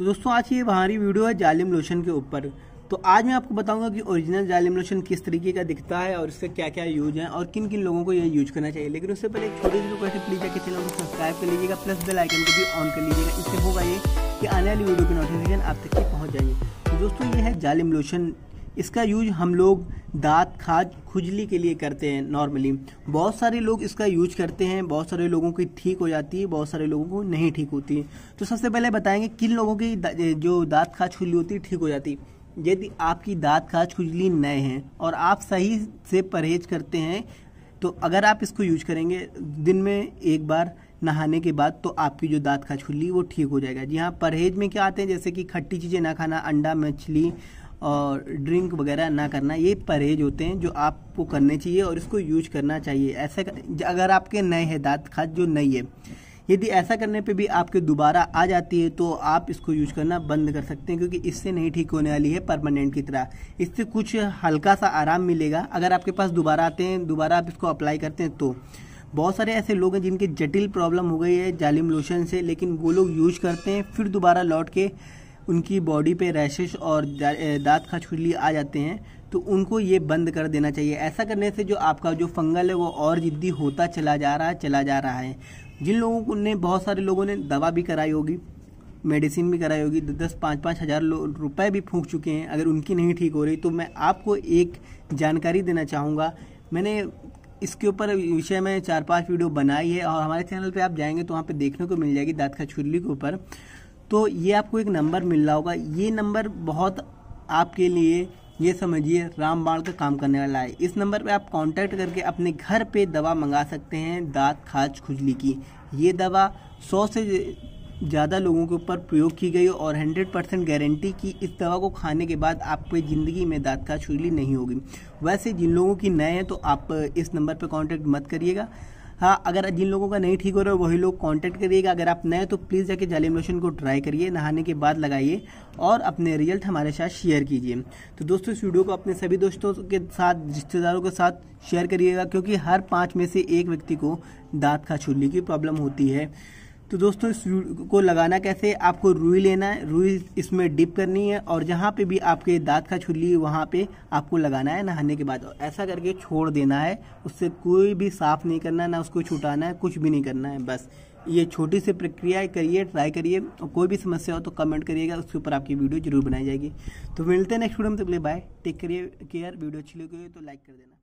तो दोस्तों आज ये हमारी वीडियो है जालिम लोशन के ऊपर तो आज मैं आपको बताऊंगा कि ओरिजिनल जालिम लोशन किस तरीके का दिखता है और इससे क्या क्या यूज है और किन किन लोगों को ये यूज करना चाहिए लेकिन उससे पहले एक छोटी सी रिक्वेस्ट है प्लीज़ जाकर चैनल को सब्सक्राइब कर लीजिएगा प्लस बेल आइकन को भी ऑन कर लीजिएगा इससे होगा ये कि आने वाली वीडियो की नोटिफिकेशन आप तक पहुँच जाएंगे तो दोस्तों ये है जालिम लोशन इसका यूज हम लोग दांत खाद खुजली के लिए करते हैं नॉर्मली बहुत सारे लोग इसका यूज करते हैं बहुत सारे लोगों की ठीक हो जाती है बहुत सारे लोगों को नहीं ठीक होती तो सबसे पहले बताएंगे किन लोगों की जो दांत खाज खुजली होती है ठीक हो जाती यदि आपकी दांत खाज खुजली नए हैं और आप सही से परहेज करते हैं तो अगर आप इसको यूज करेंगे दिन में एक बार नहाने के बाद तो आपकी जो दांत खाज खुली वो ठीक हो जाएगा जी हाँ परहेज में क्या आते हैं जैसे कि खट्टी चीज़ें ना खाना अंडा मछली और ड्रिंक वगैरह ना करना ये परहेज होते हैं जो आपको करने चाहिए और इसको यूज करना चाहिए ऐसा अगर आपके नए हैं दांत खास जो नई है यदि ऐसा करने पे भी आपके दोबारा आ जाती है तो आप इसको यूज करना बंद कर सकते हैं क्योंकि इससे नहीं ठीक होने वाली है परमानेंट की तरह इससे कुछ हल्का सा आराम मिलेगा अगर आपके पास दोबारा आते हैं दोबारा आप इसको अप्लाई करते हैं तो बहुत सारे ऐसे लोग हैं जिनकी जटिल प्रॉब्लम हो गई है जालिम लोशन से लेकिन वो लोग यूज करते हैं फिर दोबारा लौट के उनकी बॉडी पे रैशेस और दांत का छुजली आ जाते हैं तो उनको ये बंद कर देना चाहिए ऐसा करने से जो आपका जो फंगल है वो और ज़िद्दी होता चला जा रहा है चला जा रहा है जिन लोगों ने बहुत सारे लोगों ने दवा भी कराई होगी मेडिसिन भी कराई होगी दस पाँच पाँच हज़ार रुपये भी फूँक चुके हैं अगर उनकी नहीं ठीक हो रही तो मैं आपको एक जानकारी देना चाहूँगा मैंने इसके ऊपर विषय में चार पांच वीडियो बनाई है और हमारे चैनल पे आप जाएंगे तो वहाँ पे देखने को मिल जाएगी दांत का छुरली के ऊपर तो ये आपको एक नंबर मिल रहा होगा ये नंबर बहुत आपके लिए ये समझिए रामबाण का काम करने वाला है इस नंबर पे आप कांटेक्ट करके अपने घर पे दवा मंगा सकते हैं दांत खाज खुजली की ये दवा सौ से ज़्यादा लोगों के ऊपर प्रयोग की गई और 100 परसेंट गारंटी की इस दवा को खाने के बाद आपकी ज़िंदगी में दांत का छुजली नहीं होगी वैसे जिन लोगों की नए हैं तो आप इस नंबर पर कांटेक्ट मत करिएगा हाँ अगर जिन लोगों का नहीं ठीक हो रहा है वही लोग कॉन्टैक्ट करिएगा अगर आप नए तो प्लीज़ जाके जालिम लोशन को ट्राई करिए नहाने के बाद लगाइए और अपने रिजल्ट हमारे साथ शेयर कीजिए तो दोस्तों इस वीडियो को अपने सभी दोस्तों के साथ रिश्तेदारों के साथ शेयर करिएगा क्योंकि हर पाँच में से एक व्यक्ति को दाँत का छुल्ली की प्रॉब्लम होती है तो दोस्तों इस को लगाना कैसे आपको रुई लेना है रुई इसमें डिप करनी है और जहाँ पे भी आपके दांत का छुली है वहाँ पे आपको लगाना है नहाने के बाद और ऐसा करके छोड़ देना है उससे कोई भी साफ़ नहीं करना है ना उसको छुटाना है कुछ भी नहीं करना है बस ये छोटी सी प्रक्रिया करिए ट्राई करिए और कोई भी समस्या हो तो कमेंट करिएगा उसके ऊपर आपकी वीडियो जरूर बनाई जाएगी तो मिलते हैं नेक्स्ट वीडियो में तो बाय टेक करिए केयर वीडियो अच्छी लगी तो लाइक कर देना